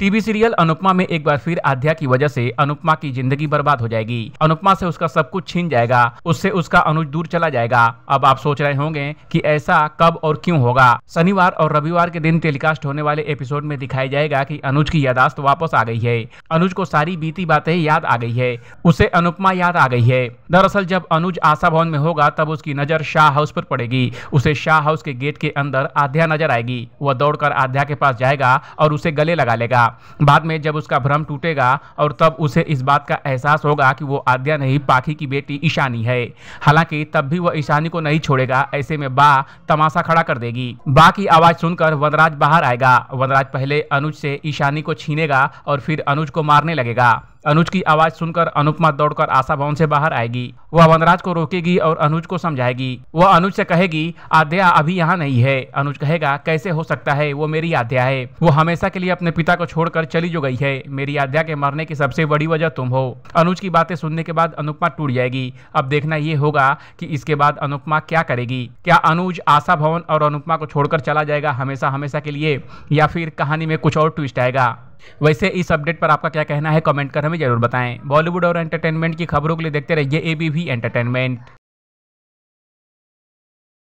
TV serial Anupama में एक बार फिर आध्या की वजह से अनुपमा की जिंदगी बर्बाद हो जाएगी अनुपमा से उसका सब कुछ छीन जाएगा उससे उसका अनुज दूर चला जाएगा अब आप सोच रहे होंगे कि ऐसा कब और क्यों होगा शनिवार और रविवार के दिन टेलीकास्ट होने वाले एपिसोड में दिखाया जाएगा कि अनुज की यादाश्त वापस आ गई है अनुज को सारी बीती बातें याद आ गई है उसे अनुपमा याद आ गई है दरअसल जब अनुज आशा भवन में होगा तब उसकी नजर शाह हाउस पर पड़ेगी उसे शाह हाउस के गेट के अंदर आध्या नजर आएगी वह दौड़कर आध्या के पास जाएगा और उसे गले लगा लेगा होगा बाद में जब उसका भ्रम टूटेगा और तब उसे इस बात का एहसास होगा कि वो आद्या नहीं पाखी की बेटी ईशानी है हालांकि तब भी वह ईशानी को नहीं छोड़ेगा ऐसे में बा तमाशा खड़ा कर देगी बा की आवाज़ सुनकर वनराज बाहर आएगा वनराज पहले अनुज से ईशानी को छीनेगा और फिर अनुज को मारने लगेगा अनुज की आवाज सुनकर अनुपमा दौड़कर आशा भवन से बाहर आएगी वह वनराज को रोकेगी और अनुज को समझाएगी वह अनुज से कहेगी आद्या अभी यहाँ नहीं है अनुज कहेगा कैसे हो सकता है वो मेरी आद्या है वो हमेशा के लिए अपने पिता को छोड़कर चली जो गई है मेरी आद्या के मरने की सबसे बड़ी वजह तुम हो अनुज की बातें सुनने के बाद अनुपमा टूट जाएगी अब देखना यह होगा कि इसके बाद अनुपमा क्या करेगी क्या अनुज आशा भवन और अनुपमा को छोड़कर चला जाएगा हमेशा हमेशा के लिए या फिर कहानी में कुछ और ट्विस्ट आएगा वैसे इस अपडेट पर आपका क्या कहना है कमेंट कर हमें जरूर बताएं बॉलीवुड और एंटरटेनमेंट की खबरों के लिए देखते रहिए एबीवी एंटरटेनमेंट